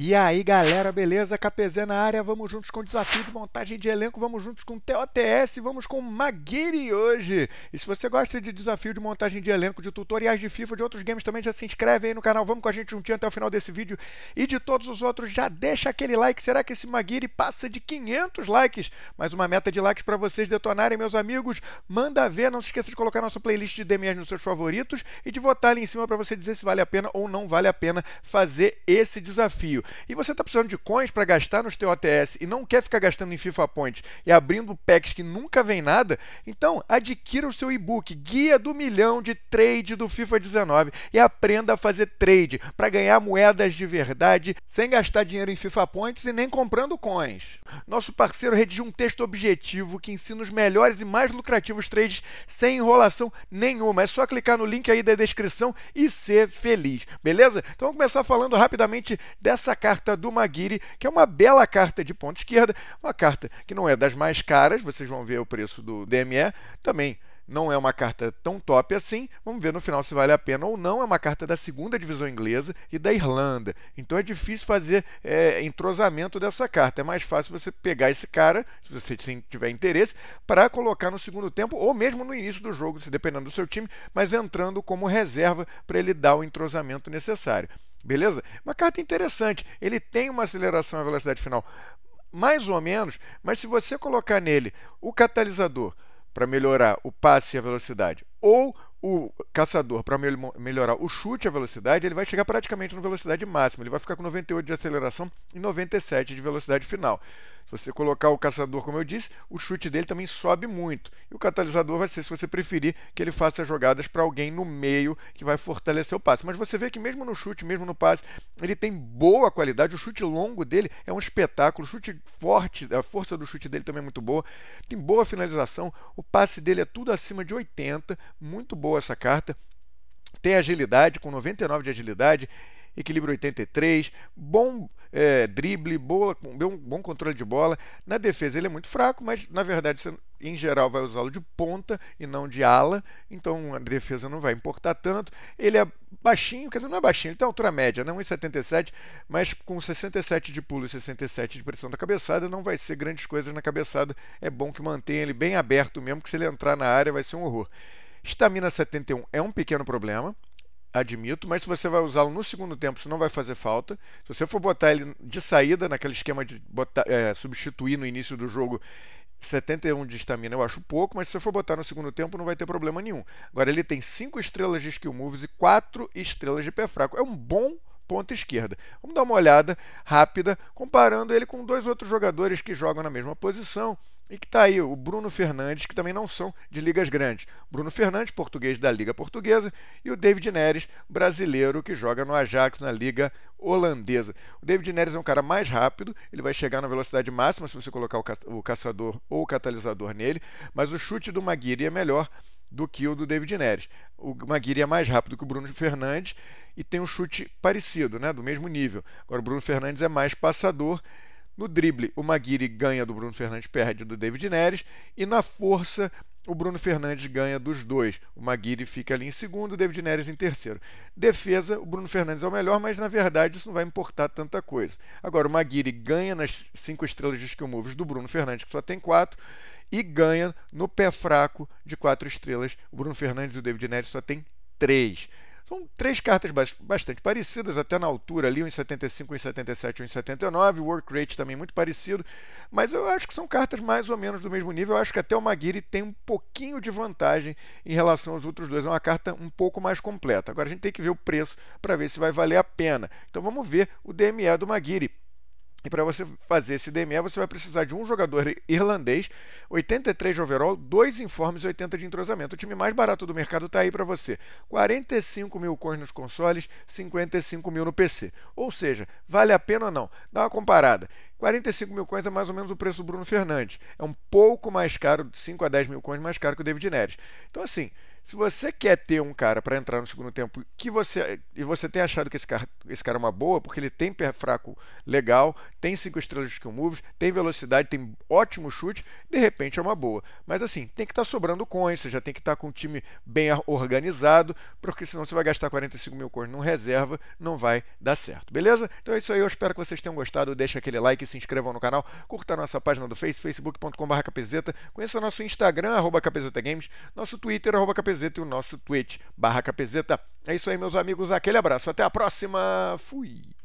E aí, galera, beleza? KPZ na área, vamos juntos com o desafio de montagem de elenco, vamos juntos com o TOTS, vamos com o Maguire hoje. E se você gosta de desafio de montagem de elenco, de tutoriais de FIFA, de outros games também, já se inscreve aí no canal, vamos com a gente juntinho até o final desse vídeo. E de todos os outros, já deixa aquele like, será que esse Maguire passa de 500 likes? Mais uma meta de likes para vocês detonarem, meus amigos. Manda ver, não se esqueça de colocar nossa playlist de DMs nos seus favoritos e de votar ali em cima para você dizer se vale a pena ou não vale a pena fazer esse desafio e você está precisando de coins para gastar nos teu e não quer ficar gastando em FIFA Points e abrindo packs que nunca vem nada, então adquira o seu e-book Guia do Milhão de Trade do FIFA 19 e aprenda a fazer trade para ganhar moedas de verdade sem gastar dinheiro em FIFA Points e nem comprando coins. Nosso parceiro redigiu um texto objetivo que ensina os melhores e mais lucrativos trades sem enrolação nenhuma. É só clicar no link aí da descrição e ser feliz, beleza? Então vamos começar falando rapidamente dessa carta do Maguire, que é uma bela carta de ponta esquerda, uma carta que não é das mais caras, vocês vão ver o preço do DME também não é uma carta tão top assim. Vamos ver no final se vale a pena ou não. É uma carta da segunda divisão inglesa e da Irlanda. Então é difícil fazer é, entrosamento dessa carta. É mais fácil você pegar esse cara, se você tiver interesse, para colocar no segundo tempo ou mesmo no início do jogo, dependendo do seu time, mas entrando como reserva para ele dar o entrosamento necessário. Beleza? Uma carta interessante. Ele tem uma aceleração à velocidade final, mais ou menos, mas se você colocar nele o catalisador para melhorar o passe e a velocidade, ou o caçador, para melhorar o chute, a velocidade, ele vai chegar praticamente na velocidade máxima. Ele vai ficar com 98 de aceleração e 97 de velocidade final. Se você colocar o caçador, como eu disse, o chute dele também sobe muito. E o catalisador vai ser, se você preferir, que ele faça jogadas para alguém no meio que vai fortalecer o passe. Mas você vê que mesmo no chute, mesmo no passe, ele tem boa qualidade. O chute longo dele é um espetáculo. O chute forte, a força do chute dele também é muito boa. Tem boa finalização. O passe dele é tudo acima de 80, muito bom boa essa carta. Tem agilidade, com 99 de agilidade, equilíbrio 83, bom é, drible, boa, bom, bom controle de bola. Na defesa ele é muito fraco, mas na verdade você, em geral vai usá-lo de ponta e não de ala, então a defesa não vai importar tanto. Ele é baixinho, quer dizer, não é baixinho, ele tem altura média, não né? 1,77, mas com 67 de pulo e 67 de pressão da cabeçada, não vai ser grandes coisas na cabeçada. É bom que mantenha ele bem aberto mesmo, que se ele entrar na área vai ser um horror. Estamina 71 é um pequeno problema, admito, mas se você vai usá-lo no segundo tempo, isso não vai fazer falta. Se você for botar ele de saída, naquele esquema de botar, é, substituir no início do jogo, 71 de estamina eu acho pouco, mas se você for botar no segundo tempo, não vai ter problema nenhum. Agora, ele tem 5 estrelas de skill moves e 4 estrelas de pé fraco. É um bom ponta esquerda. Vamos dar uma olhada rápida, comparando ele com dois outros jogadores que jogam na mesma posição. E que está aí o Bruno Fernandes, que também não são de ligas grandes. Bruno Fernandes, português da Liga Portuguesa, e o David Neres, brasileiro, que joga no Ajax na Liga Holandesa. O David Neres é um cara mais rápido, ele vai chegar na velocidade máxima se você colocar o caçador ou o catalisador nele, mas o chute do Maguire é melhor do que o do David Neres. O Maguire é mais rápido que o Bruno Fernandes e tem um chute parecido, né, do mesmo nível. Agora o Bruno Fernandes é mais passador no drible, o Maguire ganha do Bruno Fernandes, perde do David Neres. E na força, o Bruno Fernandes ganha dos dois. O Maguire fica ali em segundo, o David Neres em terceiro. Defesa, o Bruno Fernandes é o melhor, mas na verdade isso não vai importar tanta coisa. Agora, o Maguire ganha nas cinco estrelas de skill moves do Bruno Fernandes, que só tem quatro, e ganha no pé fraco de quatro estrelas. O Bruno Fernandes e o David Neres só tem três. São três cartas bastante parecidas, até na altura ali, 1,75, 1,77, 1,79. O work rate também muito parecido. Mas eu acho que são cartas mais ou menos do mesmo nível. Eu acho que até o Maguire tem um pouquinho de vantagem em relação aos outros dois. É uma carta um pouco mais completa. Agora a gente tem que ver o preço para ver se vai valer a pena. Então vamos ver o DME do Maguire. E para você fazer esse DMA, você vai precisar de um jogador irlandês, 83 de overall, dois informes e 80 de entrosamento. O time mais barato do mercado está aí para você. 45 mil coins nos consoles, 55 mil no PC. Ou seja, vale a pena ou não? Dá uma comparada. 45 mil coins é mais ou menos o preço do Bruno Fernandes. É um pouco mais caro, 5 a 10 mil coins mais caro que o David Neres. Então, assim, se você quer ter um cara para entrar no segundo tempo que você e você tem achado que esse cara, esse cara é uma boa, porque ele tem pé fraco legal, tem cinco estrelas de skill moves, tem velocidade, tem ótimo chute, de repente é uma boa. Mas assim, tem que estar tá sobrando coins, você já tem que estar tá com um time bem organizado, porque senão você vai gastar 45 mil coins num reserva, não vai dar certo, beleza? Então é isso aí, eu espero que vocês tenham gostado, deixa aquele like, se inscrevam no canal, curta a nossa página do Face, facebook.com.br, conheça nosso Instagram, arroba games, nosso Twitter, arroba capezeta, Capezeta e o nosso Twitch, barra Capezeta. É isso aí, meus amigos. Aquele abraço. Até a próxima. Fui.